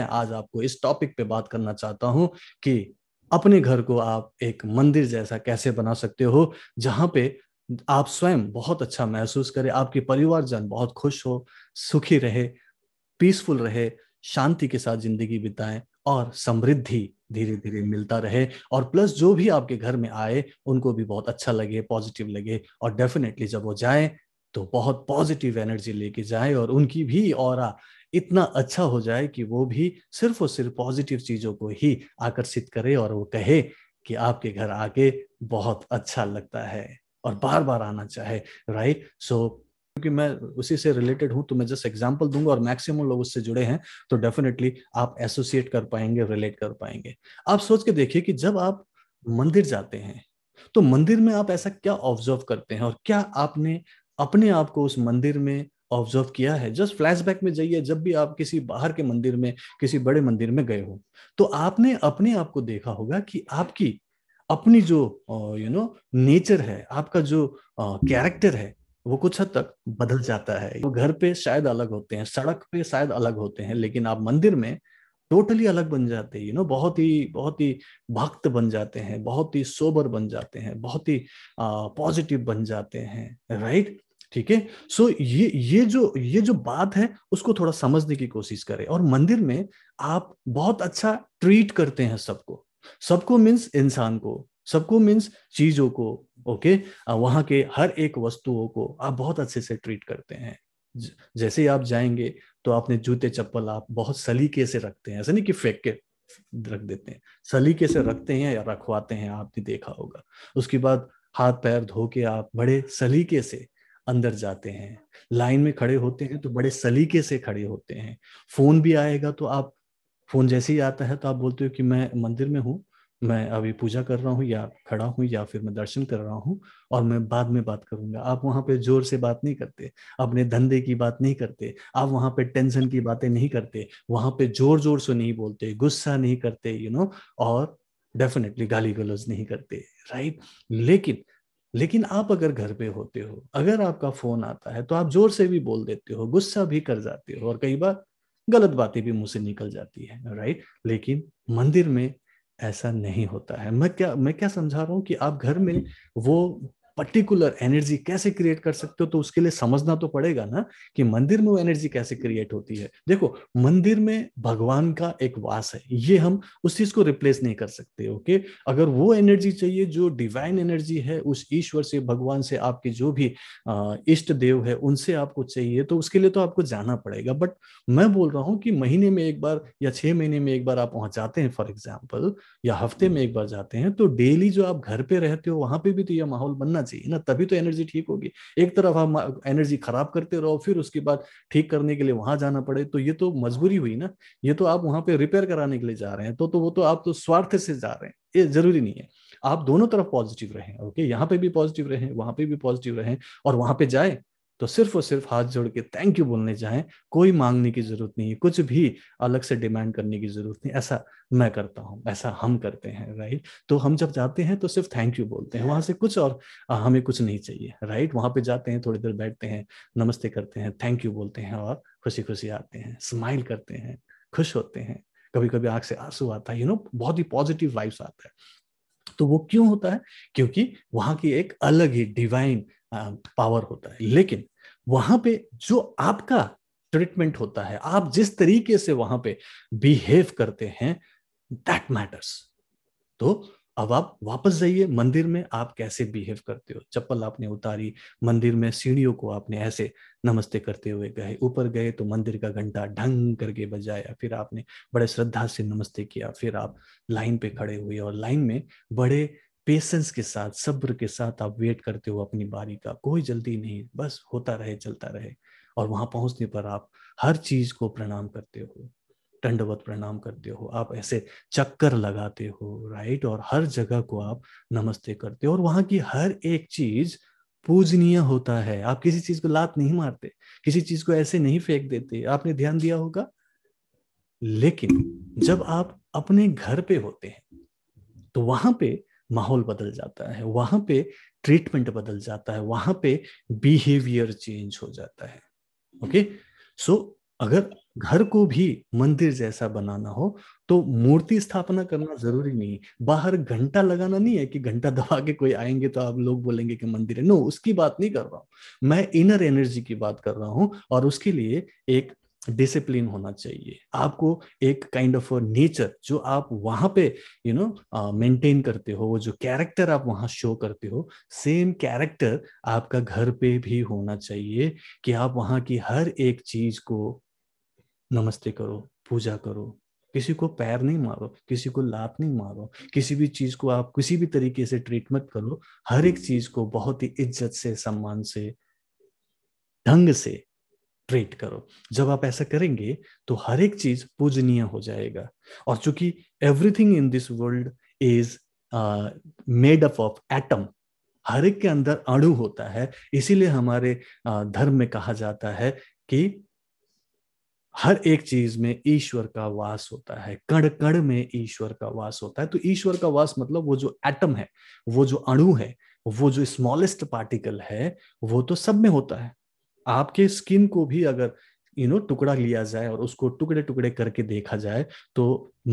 मैं आज आपको इस टॉपिक पे बात करना चाहता हूं कि अपने घर को आप एक मंदिर जैसा कैसे बना सकते हो जहां पे आप स्वयं बहुत अच्छा महसूस करें आपके परिवारजन बहुत खुश हो सुखी रहे पीसफुल रहे शांति के साथ जिंदगी बिताएं और समृद्धि धीरे धीरे मिलता रहे और प्लस जो भी आपके घर में आए उनको भी बहुत अच्छा लगे पॉजिटिव लगे और डेफिनेटली जब वो जाए तो बहुत पॉजिटिव एनर्जी लेके जाए और उनकी भी और इतना अच्छा हो जाए कि वो भी सिर्फ और सिर्फ पॉजिटिव चीजों को ही आकर्षित करे और वो कहे कि आपके घर आके बहुत अच्छा लगता है और बार बार आना चाहे राइट सो क्योंकि मैं उसी से रिलेटेड हूं तो मैं जस्ट एग्जाम्पल दूंगा और मैक्सिमम लोग उससे जुड़े हैं तो डेफिनेटली आप एसोसिएट कर पाएंगे रिलेट कर पाएंगे आप सोच के देखिए कि जब आप मंदिर जाते हैं तो मंदिर में आप ऐसा क्या ऑब्जर्व करते हैं और क्या आपने अपने आप को उस मंदिर में ऑब्जर्व किया है जस्ट फ्लैशबैक में जाइए जब भी आप किसी बाहर के मंदिर में किसी बड़े मंदिर में गए हो तो आपने अपने आप को देखा होगा कि आपकी अपनी जो यू नो नेचर है आपका जो कैरेक्टर है वो कुछ हद तक बदल जाता है वो तो घर पे शायद अलग होते हैं सड़क पे शायद अलग होते हैं लेकिन आप मंदिर में टोटली अलग बन जाते हैं यू नो बहुत ही बहुत ही भक्त बन जाते हैं बहुत ही सोबर बन जाते हैं बहुत ही पॉजिटिव बन जाते हैं राइट ठीक है सो ये ये जो ये जो बात है उसको थोड़ा समझने की कोशिश करें और मंदिर में आप बहुत अच्छा ट्रीट करते हैं सबको सबको मीन्स इंसान को सबको मीन्स चीजों को ओके वहां के हर एक वस्तुओं को आप बहुत अच्छे से ट्रीट करते हैं जैसे ही आप जाएंगे तो आपने जूते चप्पल आप बहुत सलीके से रखते हैं ऐसा नहीं कि फेंक के रख देते हैं सलीके से रखते हैं या रखवाते हैं आपने देखा होगा उसके बाद हाथ पैर धो के आप बड़े सलीके से अंदर जाते हैं लाइन में खड़े होते हैं तो बड़े सलीके से खड़े होते हैं फोन भी आएगा तो आप फोन जैसे ही आता है तो आप बोलते हो कि मैं मंदिर में हूँ मैं अभी पूजा कर रहा हूँ या खड़ा हूँ या फिर मैं दर्शन कर रहा हूँ और मैं बाद में बात करूंगा आप वहां पे जोर से बात नहीं करते अपने धंधे की बात नहीं करते आप वहां पे टेंशन की बातें नहीं करते वहां पे जोर जोर से नहीं बोलते गुस्सा नहीं करते यू you नो know, और डेफिनेटली गाली गलौज नहीं करते राइट लेकिन लेकिन आप अगर घर पे होते हो अगर आपका फोन आता है तो आप जोर से भी बोल देते हो गुस्सा भी कर जाते हो और कई बार गलत बातें भी मुंह से निकल जाती है राइट लेकिन मंदिर में ऐसा नहीं होता है मैं क्या मैं क्या समझा रहा हूँ कि आप घर में वो पर्टिकुलर एनर्जी कैसे क्रिएट कर सकते हो तो उसके लिए समझना तो पड़ेगा ना कि मंदिर में वो एनर्जी कैसे क्रिएट होती है देखो मंदिर में भगवान का एक वास है ये हम उस चीज को रिप्लेस नहीं कर सकते ओके अगर वो एनर्जी चाहिए जो डिवाइन एनर्जी है उस ईश्वर से भगवान से आपके जो भी इष्ट देव है उनसे आपको चाहिए तो उसके लिए तो आपको जाना पड़ेगा बट मैं बोल रहा हूँ कि महीने में एक बार या छह महीने में एक बार आप वहां जाते हैं फॉर एग्जाम्पल या हफ्ते में एक बार जाते हैं तो डेली जो आप घर पे रहते हो वहां पे भी तो यह माहौल बनना चाहिए ना तभी तो एनर्जी ठीक होगी एक तरफ हम एनर्जी खराब करते रहो फिर उसके बाद ठीक करने के लिए वहां जाना पड़े तो ये तो मजबूरी हुई ना ये तो आप वहां पे रिपेयर कराने के लिए जा रहे हैं तो तो वो तो आप तो स्वार्थ से जा रहे हैं ये जरूरी नहीं है आप दोनों तरफ पॉजिटिव रहें ओके यहाँ पे भी पॉजिटिव रहें वहां पे भी पॉजिटिव रहें और वहां पे जाए तो सिर्फ और सिर्फ हाथ जोड़ के थैंक यू बोलने जाए कोई मांगने की जरूरत नहीं है कुछ भी अलग से डिमांड करने की जरूरत नहीं ऐसा मैं करता हूँ ऐसा हम करते हैं राइट तो हम जब जाते हैं तो सिर्फ थैंक यू बोलते हैं वहां से कुछ और आ, हमें कुछ नहीं चाहिए राइट वहां पे जाते हैं थोड़ी देर बैठते हैं नमस्ते करते हैं थैंक यू बोलते हैं और खुशी खुशी आते हैं स्माइल करते हैं खुश होते हैं कभी कभी आंख से आंसू आता है यू नो बहुत ही पॉजिटिव वाइब्स आता है तो वो क्यों होता है क्योंकि वहां की एक अलग ही डिवाइन पावर होता है लेकिन वहां पे जो आपका ट्रीटमेंट होता है आप जिस तरीके से वहां पे बिहेव करते हैं दैट मैटर्स तो अब आप वापस जाइए मंदिर में आप कैसे बिहेव करते हो चप्पल आपने उतारी मंदिर में सीढ़ियों को आपने ऐसे नमस्ते करते हुए गए ऊपर गए तो मंदिर का घंटा ढंग करके बजाया फिर आपने बड़े श्रद्धा से नमस्ते किया फिर आप लाइन पे खड़े हुए और लाइन में बड़े पेशेंस के साथ सब्र के साथ आप वेट करते हो अपनी बारी का कोई जल्दी नहीं बस होता रहे चलता रहे और वहां पहुंचने पर आप हर चीज को प्रणाम करते हो दंडवत प्रणाम करते हो आप ऐसे चक्कर लगाते हो राइट और हर जगह को आप नमस्ते करते हो और वहां की हर एक चीज पूजनीय होता है आप किसी चीज को लात नहीं मारते किसी चीज को ऐसे नहीं फेंक देते आपने ध्यान दिया होगा लेकिन जब आप अपने घर पे होते हैं तो वहां पे माहौल बदल जाता है वहां पे ट्रीटमेंट बदल जाता है वहां पे बिहेवियर चेंज हो जाता है ओके सो so, अगर घर को भी मंदिर जैसा बनाना हो तो मूर्ति स्थापना करना जरूरी नहीं बाहर घंटा लगाना नहीं है कि घंटा दबा के कोई आएंगे तो आप लोग बोलेंगे कि मंदिर है नो उसकी बात नहीं कर रहा हूं मैं इनर एनर्जी की बात कर रहा हूं और उसके लिए एक डिसिप्लिन होना चाहिए आपको एक काइंड ऑफ नेचर जो आप वहां पे यू नो मेंटेन करते हो वो जो कैरेक्टर आप वहाँ शो करते हो सेम कैरेक्टर आपका घर पे भी होना चाहिए कि आप वहाँ की हर एक चीज को नमस्ते करो पूजा करो किसी को पैर नहीं मारो किसी को लात नहीं मारो किसी भी चीज को आप किसी भी तरीके से ट्रीट मत करो हर एक चीज को बहुत ही इज्जत से सम्मान से ढंग से ट्रीट करो जब आप ऐसा करेंगे तो हर एक चीज पूजनीय हो जाएगा और चूंकि everything in this world is made up of atom हर एक के अंदर अणु होता है इसीलिए हमारे uh, धर्म में कहा जाता है कि हर एक चीज में ईश्वर का वास होता है कण कण में ईश्वर का वास होता है तो ईश्वर का वास मतलब वो जो एटम है वो जो अणु है वो जो स्मॉलेस्ट पार्टिकल है वो तो सब में होता है आपके स्किन को भी अगर यू नो टुकड़ा लिया जाए और उसको टुकड़े टुकड़े करके देखा जाए तो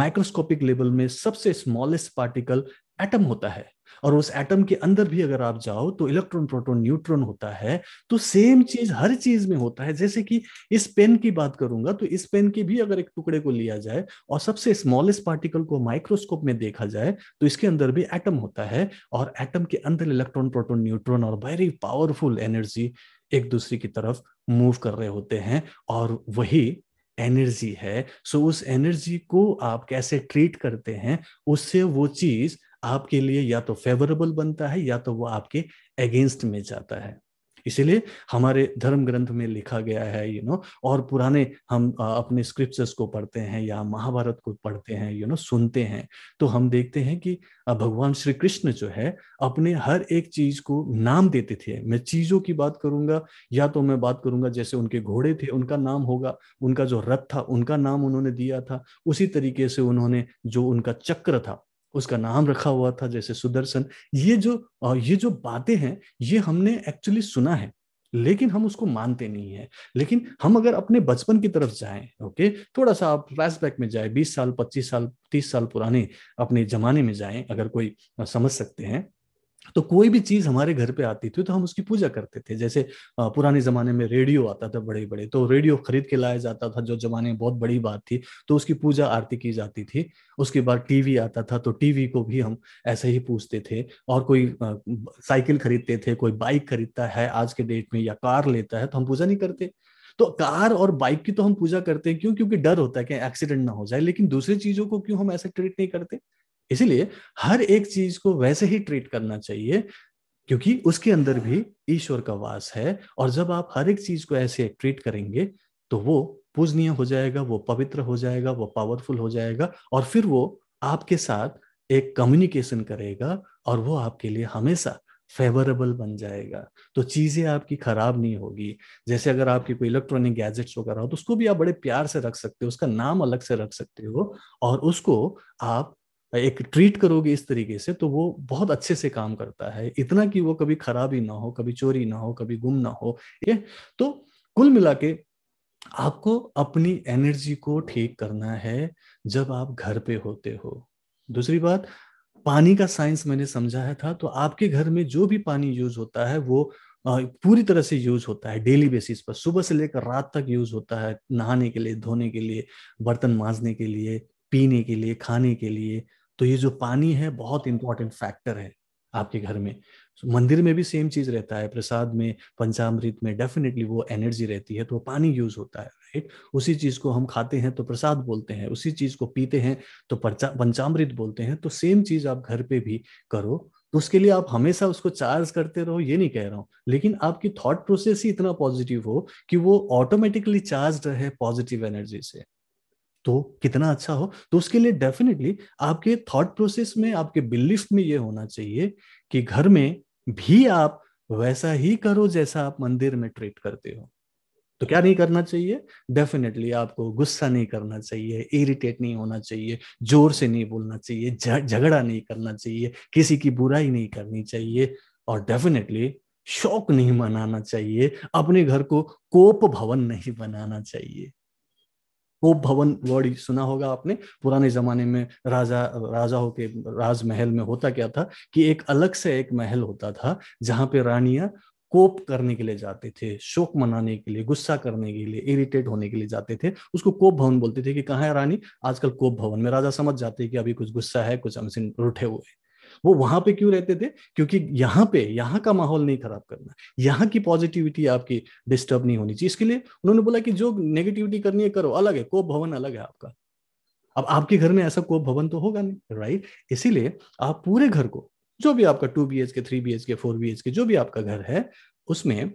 माइक्रोस्कोपिक लेवल में सबसे स्मॉलेस्ट पार्टिकल एटम होता है और उस एटम के अंदर भी अगर आप जाओ तो इलेक्ट्रॉन प्रोटॉन न्यूट्रॉन होता है तो सेम चीज हर चीज में होता है जैसे कि इस पेन की बात करूंगा तो इस पेन के भी अगर एक टुकड़े को लिया जाए और सबसे स्मॉलेस्ट पार्टिकल को माइक्रोस्कोप में देखा जाए तो इसके अंदर भी एटम होता है और एटम के अंदर इलेक्ट्रॉन प्रोटोन न्यूट्रॉन और वेरी पावरफुल एनर्जी एक दूसरे की तरफ मूव कर रहे होते हैं और वही एनर्जी है सो उस एनर्जी को आप कैसे ट्रीट करते हैं उससे वो चीज आपके लिए या तो फेवरेबल बनता है या तो वो आपके अगेंस्ट में जाता है इसीलिए हमारे धर्म ग्रंथ में लिखा गया है यू you नो know, और पुराने हम आ, अपने स्क्रिप्चर्स को पढ़ते हैं या महाभारत को पढ़ते हैं यू you नो know, सुनते हैं तो हम देखते हैं कि भगवान श्री कृष्ण जो है अपने हर एक चीज को नाम देते थे मैं चीजों की बात करूंगा या तो मैं बात करूंगा जैसे उनके घोड़े थे उनका नाम होगा उनका जो रथ था उनका नाम उन्होंने दिया था उसी तरीके से उन्होंने जो उनका चक्र था उसका नाम रखा हुआ था जैसे सुदर्शन ये जो ये जो बातें हैं ये हमने एक्चुअली सुना है लेकिन हम उसको मानते नहीं है लेकिन हम अगर अपने बचपन की तरफ जाएं ओके थोड़ा सा आप फ्लैशबैक में जाए 20 साल 25 साल 30 साल पुराने अपने जमाने में जाएं अगर कोई समझ सकते हैं तो कोई भी चीज हमारे घर पे आती थी तो हम उसकी पूजा करते थे जैसे पुराने जमाने में रेडियो आता था बड़े बड़े तो रेडियो खरीद के लाया जाता था जो जमाने में बहुत बड़ी बात थी तो उसकी पूजा आरती की जाती थी उसके बाद टीवी आता था तो टीवी को भी हम ऐसे ही पूजते थे और कोई साइकिल खरीदते थे कोई बाइक खरीदता है आज के डेट में या कार लेता है तो हम पूजा नहीं करते तो कार और बाइक की तो हम पूजा करते हैं क्यों क्योंकि डर होता है कि एक्सीडेंट ना हो जाए लेकिन दूसरी चीजों को क्यों हम ऐसे ट्रीट नहीं करते इसीलिए हर एक चीज को वैसे ही ट्रीट करना चाहिए क्योंकि उसके अंदर भी ईश्वर का वास है और जब आप हर एक चीज को ऐसे ट्रीट करेंगे तो वो पूजनीय हो जाएगा वो पवित्र हो जाएगा वो पावरफुल हो जाएगा और फिर वो आपके साथ एक कम्युनिकेशन करेगा और वो आपके लिए हमेशा फेवरेबल बन जाएगा तो चीज़ें आपकी खराब नहीं होगी जैसे अगर आपकी कोई इलेक्ट्रॉनिक गैजेट्स वगैरह हो तो उसको भी आप बड़े प्यार से रख सकते हो उसका नाम अलग से रख सकते हो और उसको आप एक ट्रीट करोगे इस तरीके से तो वो बहुत अच्छे से काम करता है इतना कि वो कभी खराबी ना हो कभी चोरी ना हो कभी गुम ना हो ये तो कुल मिला के आपको अपनी एनर्जी को ठीक करना है जब आप घर पे होते हो दूसरी बात पानी का साइंस मैंने समझाया था तो आपके घर में जो भी पानी यूज होता है वो पूरी तरह से यूज होता है डेली बेसिस पर सुबह से लेकर रात तक यूज होता है नहाने के लिए धोने के लिए बर्तन मांजने के लिए पीने के लिए खाने के लिए तो ये जो पानी है बहुत इंपॉर्टेंट फैक्टर है आपके घर में मंदिर में भी सेम चीज रहता है प्रसाद में पंचामृत में डेफिनेटली वो एनर्जी रहती है तो पानी यूज होता है राइट उसी चीज को हम खाते हैं तो प्रसाद बोलते हैं उसी चीज को पीते हैं तो पंचामृत बोलते हैं तो सेम चीज आप घर पे भी करो तो उसके लिए आप हमेशा उसको चार्ज करते रहो ये नहीं कह रहा हूँ लेकिन आपकी थॉट प्रोसेस ही इतना पॉजिटिव हो कि वो ऑटोमेटिकली चार्ज रहे पॉजिटिव एनर्जी से तो कितना अच्छा हो तो उसके लिए डेफिनेटली आपके थॉट प्रोसेस में आपके बिलीफ में ये होना चाहिए कि घर में भी आप वैसा ही करो जैसा आप मंदिर में ट्रीट करते हो तो क्या नहीं करना चाहिए डेफिनेटली आपको गुस्सा नहीं करना चाहिए इरिटेट नहीं होना चाहिए जोर से नहीं बोलना चाहिए झगड़ा नहीं करना चाहिए किसी की बुराई नहीं करनी चाहिए और डेफिनेटली शौक नहीं मनाना चाहिए अपने घर को कोप भवन नहीं बनाना चाहिए कोप भवन वर्ड सुना होगा आपने पुराने जमाने में राजा राजा के राजमहल में होता क्या था कि एक अलग से एक महल होता था जहाँ पे रानियां कोप करने के लिए जाते थे शोक मनाने के लिए गुस्सा करने के लिए इरिटेट होने के लिए जाते थे उसको कोप भवन बोलते थे कि कहाँ है रानी आजकल कोप भवन में राजा समझ जाते कि अभी कुछ गुस्सा है कुछ हमसे रुठे हुए वो वहां पे क्यों रहते थे क्योंकि यहाँ पे यहाँ का माहौल नहीं खराब करना यहाँ की पॉजिटिविटी आपकी डिस्टर्ब नहीं होनी चाहिए इसके लिए उन्होंने बोला कि जो नेगेटिविटी करनी है करो अलग है कोप भवन अलग है आपका अब आपके घर में ऐसा कोप भवन तो होगा नहीं राइट इसीलिए आप पूरे घर को जो भी आपका two B H K three B H K four B H K जो भी आपका घर है उसमें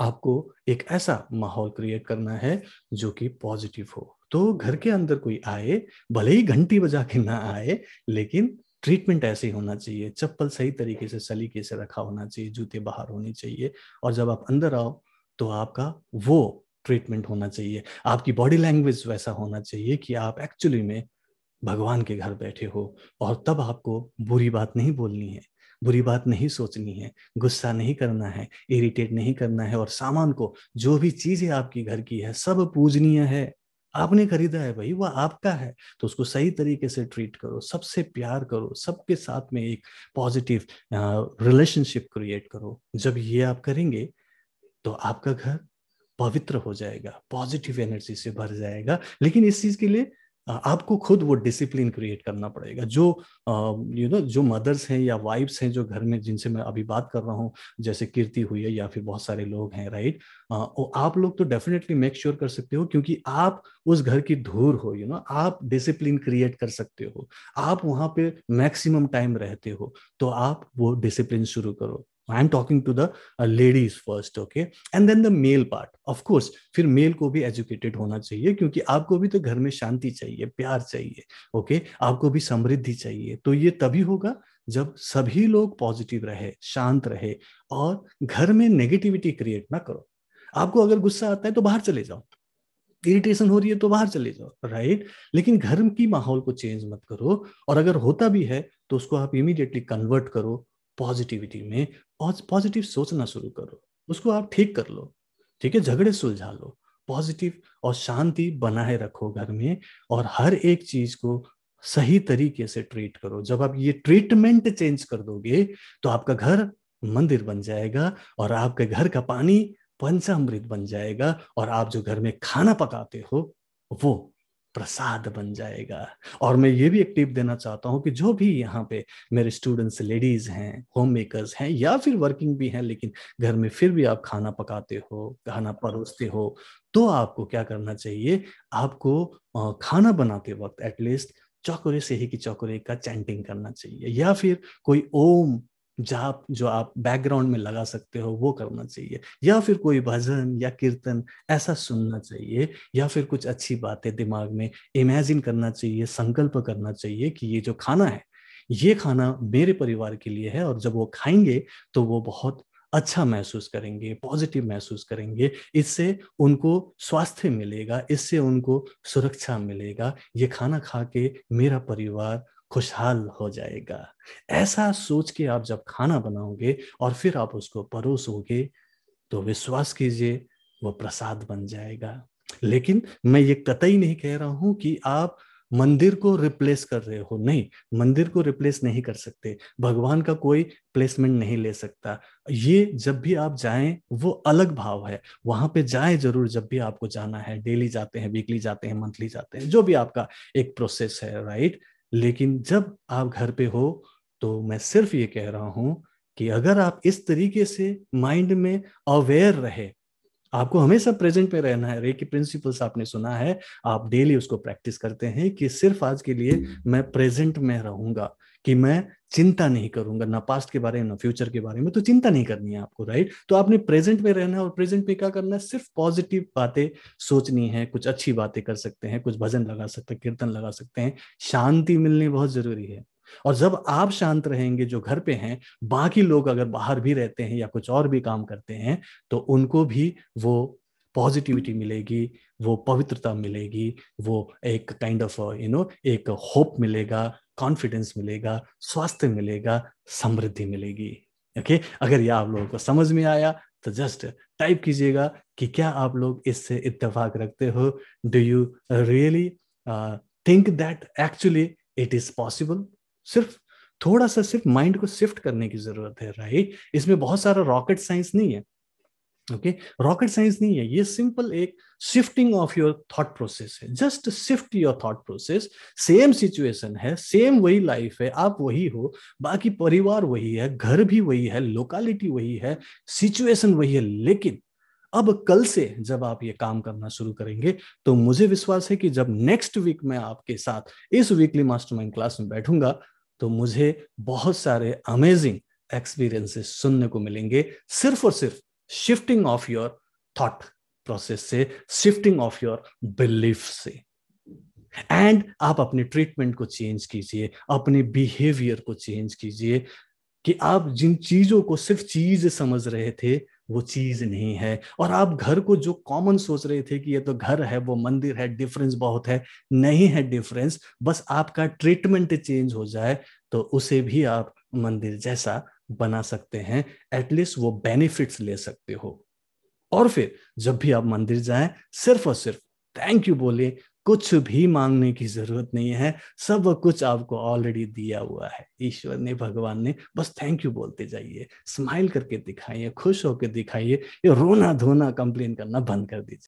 आपको एक ऐसा माहौल क्रिएट करना है जो कि पॉजिटिव हो तो घर के अंदर कोई आए भले ही घंटी बजा के ना आए लेकिन ट्रीटमेंट ऐसे होना चाहिए चप्पल सही तरीके से सलीके से रखा होना चाहिए जूते बाहर होने चाहिए और जब आप अंदर आओ तो आपका वो ट्रीटमेंट होना चाहिए आपकी बॉडी लैंग्वेज वैसा होना चाहिए कि आप एक्चुअली में भगवान के घर बैठे हो और तब आपको बुरी बात नहीं बोलनी है बुरी बात नहीं सोचनी है गुस्सा नहीं करना है इरिटेट नहीं करना है और सामान को जो भी चीजें आपकी घर की है सब पूजनीय है आपने खरीदा है भाई वह आपका है तो उसको सही तरीके से ट्रीट करो सबसे प्यार करो सबके साथ में एक पॉजिटिव रिलेशनशिप क्रिएट करो जब ये आप करेंगे तो आपका घर पवित्र हो जाएगा पॉजिटिव एनर्जी से भर जाएगा लेकिन इस चीज के लिए आपको खुद वो डिसिप्लिन क्रिएट करना पड़ेगा जो यू नो जो मदर्स हैं या वाइफ्स हैं जो घर में जिनसे मैं अभी बात कर रहा हूँ जैसे कीर्ति हुई है या फिर बहुत सारे लोग हैं राइट वो आप लोग तो डेफिनेटली मेक श्योर कर सकते हो क्योंकि आप उस घर की धूर हो यू नो आप डिसिप्लिन क्रिएट कर सकते हो आप वहाँ पे मैक्सिमम टाइम रहते हो तो आप वो डिसिप्लिन शुरू करो I am talking to the ladies first okay and then the male part of course फिर मेल को भी एजुकेटेड होना चाहिए क्योंकि आपको भी तो घर में शांति चाहिए प्यार चाहिए ओके okay? आपको भी समृद्धि चाहिए तो ये तभी होगा जब सभी लोग पॉजिटिव रहे शांत रहे और घर में नेगेटिविटी क्रिएट ना करो आपको अगर गुस्सा आता है तो बाहर चले जाओ इरिटेशन हो रही है तो बाहर चले जाओ राइट लेकिन घर की माहौल को चेंज मत करो और अगर होता भी है तो उसको आप इमीडिएटली कन्वर्ट करो पॉजिटिविटी में पॉजिटिव सोचना शुरू करो उसको आप ठीक कर लो ठीक है झगड़े सुलझा लो पॉजिटिव और शांति बनाए रखो घर में और हर एक चीज को सही तरीके से ट्रीट करो जब आप ये ट्रीटमेंट चेंज कर दोगे तो आपका घर मंदिर बन जाएगा और आपके घर का पानी पंचामृत बन जाएगा और आप जो घर में खाना पकाते हो वो प्रसाद बन जाएगा और मैं ये भी एक टिप देना चाहता हूँ कि जो भी यहाँ पे मेरे स्टूडेंट्स लेडीज हैं होम मेकर्स हैं या फिर वर्किंग भी हैं लेकिन घर में फिर भी आप खाना पकाते हो खाना परोसते हो तो आपको क्या करना चाहिए आपको खाना बनाते वक्त एटलीस्ट चौकोरे से ही की चौकोरे का चैंटिंग करना चाहिए या फिर कोई ओम जाप जो आप बैकग्राउंड में लगा सकते हो वो करना चाहिए या फिर कोई भजन या कीर्तन ऐसा सुनना चाहिए या फिर कुछ अच्छी बातें दिमाग में इमेजिन करना चाहिए संकल्प करना चाहिए कि ये जो खाना है ये खाना मेरे परिवार के लिए है और जब वो खाएंगे तो वो बहुत अच्छा महसूस करेंगे पॉजिटिव महसूस करेंगे इससे उनको स्वास्थ्य मिलेगा इससे उनको सुरक्षा मिलेगा ये खाना खा के मेरा परिवार खुशहाल हो जाएगा ऐसा सोच के आप जब खाना बनाओगे और फिर आप उसको परोसोगे तो विश्वास कीजिए वो प्रसाद बन जाएगा लेकिन मैं ये कतई नहीं कह रहा हूं कि आप मंदिर को रिप्लेस कर रहे हो नहीं मंदिर को रिप्लेस नहीं कर सकते भगवान का कोई प्लेसमेंट नहीं ले सकता ये जब भी आप जाएं वो अलग भाव है वहां पे जाएं जरूर जब भी आपको जाना है डेली जाते हैं वीकली जाते हैं मंथली जाते हैं जो भी आपका एक प्रोसेस है राइट लेकिन जब आप घर पे हो तो मैं सिर्फ ये कह रहा हूं कि अगर आप इस तरीके से माइंड में अवेयर रहे आपको हमेशा प्रेजेंट पे रहना है रेकी प्रिंसिपल्स आपने सुना है आप डेली उसको प्रैक्टिस करते हैं कि सिर्फ आज के लिए मैं प्रेजेंट में रहूंगा कि मैं चिंता नहीं करूंगा ना पास्ट के बारे में ना फ्यूचर के बारे में तो चिंता नहीं करनी है आपको राइट तो आपने प्रेजेंट में रहना है और प्रेजेंट में क्या करना है सिर्फ पॉजिटिव बातें सोचनी है कुछ अच्छी बातें कर सकते हैं कुछ भजन लगा सकते हैं कीर्तन लगा सकते हैं शांति मिलनी बहुत जरूरी है और जब आप शांत रहेंगे जो घर पे हैं बाकी लोग अगर बाहर भी रहते हैं या कुछ और भी काम करते हैं तो उनको भी वो पॉजिटिविटी मिलेगी वो पवित्रता मिलेगी वो एक काइंड ऑफ यू नो एक होप मिलेगा कॉन्फिडेंस मिलेगा स्वास्थ्य मिलेगा समृद्धि मिलेगी ओके अगर यह आप लोगों को समझ में आया तो जस्ट टाइप कीजिएगा कि क्या आप लोग इससे इतफाक रखते हो do you really think that actually it is possible सिर्फ थोड़ा सा सिर्फ माइंड को शिफ्ट करने की जरूरत है राइट इसमें बहुत सारा रॉकेट साइंस नहीं है ओके रॉकेट साइंस नहीं है ये सिंपल एक shifting of your thought process है just shift your thought process same situation है सेम वही लाइफ है आप वही हो बाकी परिवार वही है घर भी वही है लोकालिटी वही है सिचुएशन वही है लेकिन अब कल से जब आप ये काम करना शुरू करेंगे तो मुझे विश्वास है कि जब नेक्स्ट वीक मैं आपके साथ इस वीकली मास्टरमाइंड क्लास में बैठूंगा तो मुझे बहुत सारे अमेजिंग एक्सपीरियंसेस सुनने को मिलेंगे सिर्फ और सिर्फ shifting of your thought process से शिफ्टिंग ऑफ योर बिलीफ से एंड आप अपने ट्रीटमेंट को चेंज कीजिए अपने बिहेवियर को चेंज कीजिए कि आप जिन चीजों को सिर्फ चीज समझ रहे थे वो चीज नहीं है और आप घर को जो कॉमन सोच रहे थे कि ये तो घर है वो मंदिर है डिफरेंस बहुत है नहीं है डिफरेंस बस आपका ट्रीटमेंट चेंज हो जाए तो उसे भी आप मंदिर जैसा बना सकते हैं एटलीस्ट वो बेनिफिट्स ले सकते हो और फिर जब भी आप मंदिर जाए सिर्फ और सिर्फ थैंक यू बोलिए कुछ भी मांगने की जरूरत नहीं है सब कुछ आपको ऑलरेडी दिया हुआ है ईश्वर ने भगवान ने बस थैंक यू बोलते जाइए स्माइल करके दिखाइए खुश होकर दिखाइए ये रोना धोना कंप्लेन करना बंद कर दीजिए